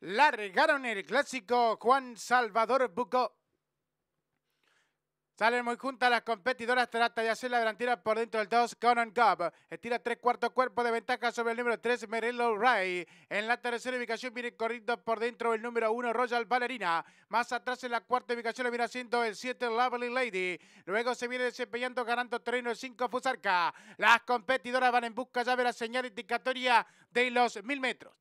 Largaron el clásico Juan Salvador Buco. Salen muy juntas las competidoras, trata de hacer la delantera por dentro del 2, Conan Cobb. Estira tres cuartos cuerpos de ventaja sobre el número 3, Merello Ray. En la tercera ubicación viene corriendo por dentro el número 1, Royal Ballerina. Más atrás en la cuarta ubicación lo viene haciendo el 7, Lovely Lady. Luego se viene desempeñando, ganando terreno el 5, Fusarca. Las competidoras van en busca ya de la señal indicatoria de los mil metros.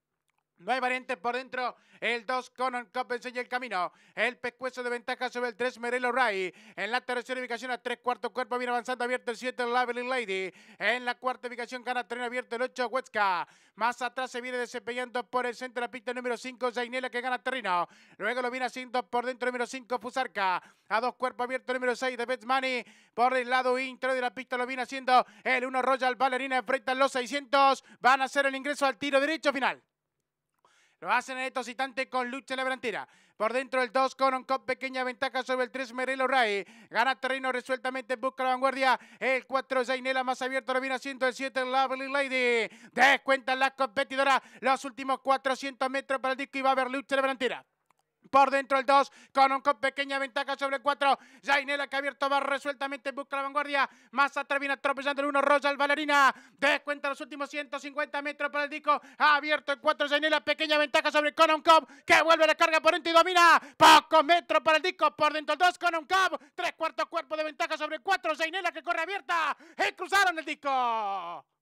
No hay variante por dentro. El 2 Conan Cup enseña el camino. El pescuezo de ventaja sobre el 3 Merelo Ray. En la tercera ubicación a 3 cuarto cuerpo viene avanzando abierto el 7 Lovely Lady. En la cuarta ubicación gana Terreno abierto el 8 Huesca. Más atrás se viene desempeñando por el centro la pista número 5 Zainela que gana terreno. Luego lo viene haciendo por dentro número 5 Fusarca. A dos cuerpos abierto número 6 de Bets Money. Por el lado intro de la pista lo viene haciendo el 1 Royal Ballerina. Enfrentan los 600. Van a hacer el ingreso al tiro derecho final. Lo hacen en estos con Lucha la Labrantera. Por dentro el 2 con cop pequeña ventaja sobre el 3 Merelo Ray. Gana terreno resueltamente, busca la vanguardia. El 4 Zainela más abierto lo viene haciendo el 7 Lovely Lady. Descuentan las competidoras los últimos 400 metros para el disco y va a haber Lucha la Labrantera. Por dentro el 2, Conon con pequeña ventaja sobre el 4. Jainela que ha abierto va resueltamente busca la vanguardia. Más atrás viene atropellando el 1, Royal Ballerina. Descuenta los últimos 150 metros para el disco. Ha abierto el 4, Jainela. Pequeña ventaja sobre Conon Cobb, que vuelve la carga por dentro y domina. Pocos metros para el disco. Por dentro el 2, Conon Cobb. Tres cuartos cuerpo de ventaja sobre el 4, Jainela que corre abierta. Y cruzaron el disco.